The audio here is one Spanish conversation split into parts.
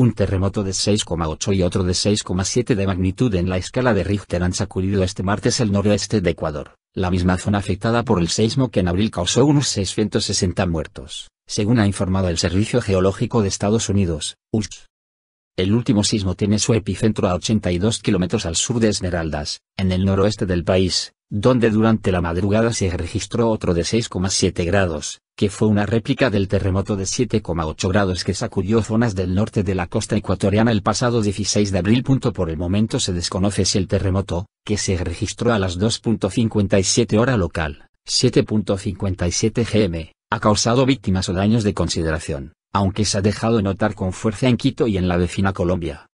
Un terremoto de 6,8 y otro de 6,7 de magnitud en la escala de Richter han sacudido este martes el noroeste de Ecuador, la misma zona afectada por el seismo que en abril causó unos 660 muertos, según ha informado el Servicio Geológico de Estados Unidos, El último sismo tiene su epicentro a 82 kilómetros al sur de Esmeraldas, en el noroeste del país, donde durante la madrugada se registró otro de 6,7 grados, que fue una réplica del terremoto de 7,8 grados que sacudió zonas del norte de la costa ecuatoriana el pasado 16 de abril. Por el momento se desconoce si el terremoto, que se registró a las 2.57 hora local, 7.57 gm, ha causado víctimas o daños de consideración, aunque se ha dejado notar con fuerza en Quito y en la vecina Colombia.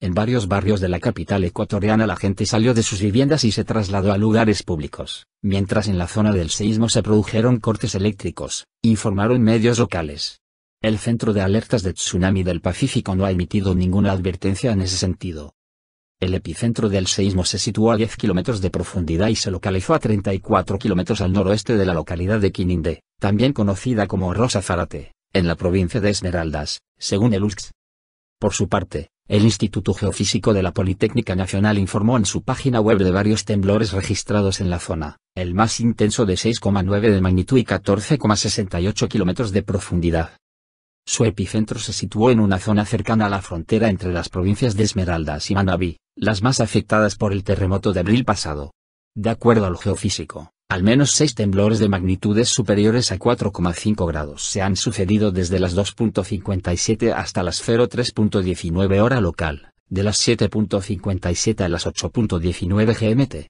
En varios barrios de la capital ecuatoriana la gente salió de sus viviendas y se trasladó a lugares públicos, mientras en la zona del seísmo se produjeron cortes eléctricos, informaron medios locales. El Centro de Alertas de Tsunami del Pacífico no ha emitido ninguna advertencia en ese sentido. El epicentro del seísmo se situó a 10 kilómetros de profundidad y se localizó a 34 kilómetros al noroeste de la localidad de Quininde, también conocida como Rosa Zárate, en la provincia de Esmeraldas, según el UX. Por su parte, el Instituto Geofísico de la Politécnica Nacional informó en su página web de varios temblores registrados en la zona, el más intenso de 6,9 de magnitud y 14,68 kilómetros de profundidad. Su epicentro se situó en una zona cercana a la frontera entre las provincias de Esmeraldas y Manabí, las más afectadas por el terremoto de abril pasado. De acuerdo al geofísico, al menos seis temblores de magnitudes superiores a 4,5 grados se han sucedido desde las 2.57 hasta las 03.19 hora local, de las 7.57 a las 8.19 GMT.